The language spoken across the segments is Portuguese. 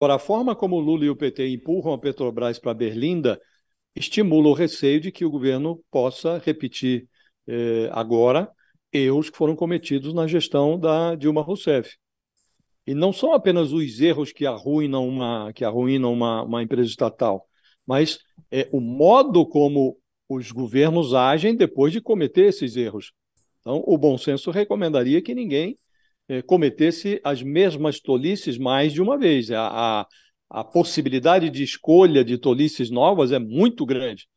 Agora, a forma como o Lula e o PT empurram a Petrobras para a Berlinda estimula o receio de que o governo possa repetir eh, agora erros que foram cometidos na gestão da Dilma Rousseff. E não são apenas os erros que arruinam uma, que arruinam uma, uma empresa estatal, mas é, o modo como os governos agem depois de cometer esses erros. Então, o bom senso recomendaria que ninguém eh, cometesse as mesmas tolices mais de uma vez. A, a, a, possibilidade de escolha de tolices novas é muito grande.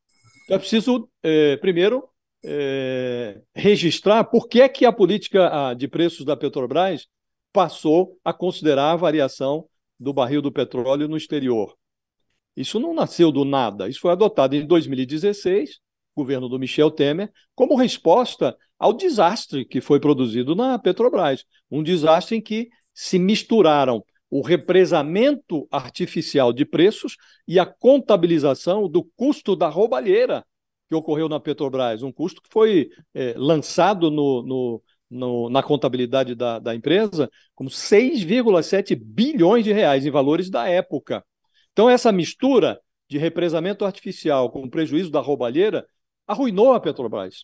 Então é preciso, eh, primeiro, eh, registrar por que, é que a política de preços da Petrobras passou a considerar a variação do barril do petróleo no exterior. Isso não nasceu do nada, isso foi adotado em 2016 governo do Michel Temer, como resposta ao desastre que foi produzido na Petrobras. Um desastre em que se misturaram o represamento artificial de preços e a contabilização do custo da roubalheira que ocorreu na Petrobras, um custo que foi é, lançado no, no, no, na contabilidade da, da empresa como 6,7 bilhões de reais em valores da época. Então, essa mistura de represamento artificial com prejuízo da roubalheira arruinou a Petrobras,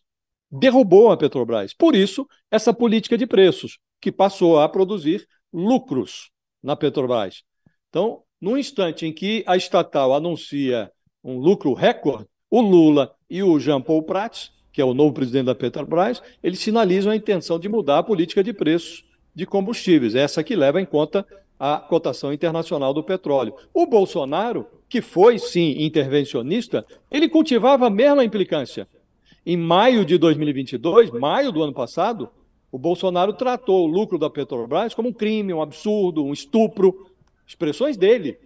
derrubou a Petrobras. Por isso, essa política de preços, que passou a produzir lucros na Petrobras. Então, no instante em que a estatal anuncia um lucro recorde, o Lula e o Jean Paul Prats, que é o novo presidente da Petrobras, eles sinalizam a intenção de mudar a política de preços de combustíveis, essa que leva em conta a cotação internacional do petróleo. O Bolsonaro, que foi sim intervencionista, ele cultivava a mesma implicância. Em maio de 2022, maio do ano passado, o Bolsonaro tratou o lucro da Petrobras como um crime, um absurdo, um estupro, expressões dele.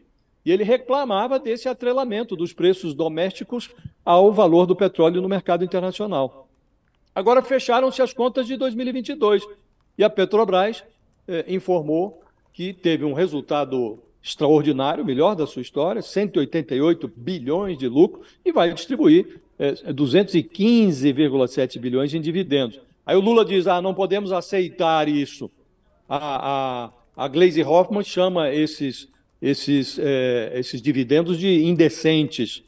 E ele reclamava desse atrelamento dos preços domésticos ao valor do petróleo no mercado internacional. Agora fecharam-se as contas de 2022 e a Petrobras eh, informou que teve um resultado extraordinário, melhor da sua história, 188 bilhões de lucro, e vai distribuir é, 215,7 é, bilhões em dividendos. Aí o Lula diz: ah, não podemos aceitar isso. A, a, a Glaze Hoffman chama esses, esses, é, esses dividendos de indecentes.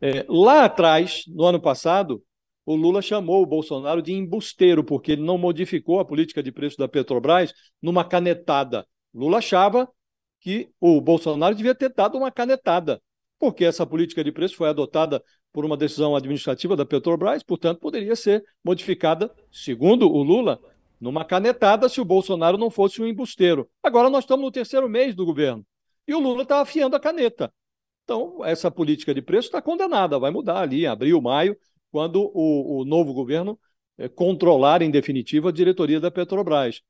É, lá atrás, no ano passado, o Lula chamou o Bolsonaro de embusteiro, porque ele não modificou a política de preço da Petrobras numa canetada. Lula achava que o Bolsonaro devia ter dado uma canetada, porque essa política de preço foi adotada por uma decisão administrativa da Petrobras, portanto, poderia ser modificada, segundo o Lula, numa canetada se o Bolsonaro não fosse um embusteiro. Agora nós estamos no terceiro mês do governo e o Lula está afiando a caneta. Então, essa política de preço está condenada, vai mudar ali em abril, maio, quando o, o novo governo é, controlar, em definitiva, a diretoria da Petrobras.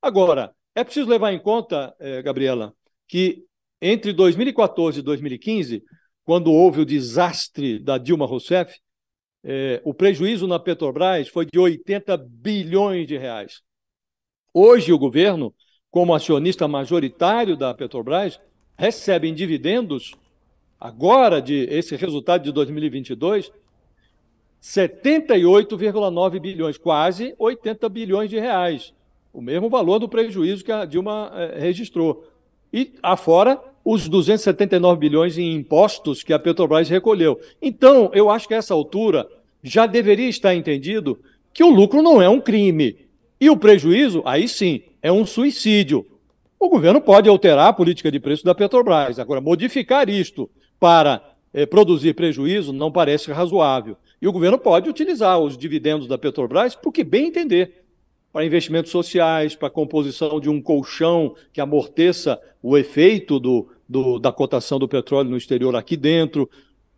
Agora, é preciso levar em conta, é, Gabriela, que entre 2014 e 2015, quando houve o desastre da Dilma Rousseff, é, o prejuízo na Petrobras foi de 80 bilhões de reais. Hoje, o governo, como acionista majoritário da Petrobras, recebe em dividendos, agora, de esse resultado de 2022, 78,9 bilhões, quase 80 bilhões de reais. O mesmo valor do prejuízo que a Dilma eh, registrou. E afora os 279 bilhões em impostos que a Petrobras recolheu. Então, eu acho que a essa altura já deveria estar entendido que o lucro não é um crime. E o prejuízo, aí sim, é um suicídio. O governo pode alterar a política de preço da Petrobras. Agora, modificar isto para eh, produzir prejuízo não parece razoável. E o governo pode utilizar os dividendos da Petrobras porque bem entender, para investimentos sociais, para a composição de um colchão que amorteça o efeito do, do, da cotação do petróleo no exterior aqui dentro.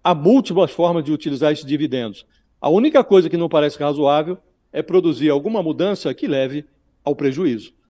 Há múltiplas formas de utilizar esses dividendos. A única coisa que não parece razoável é produzir alguma mudança que leve ao prejuízo.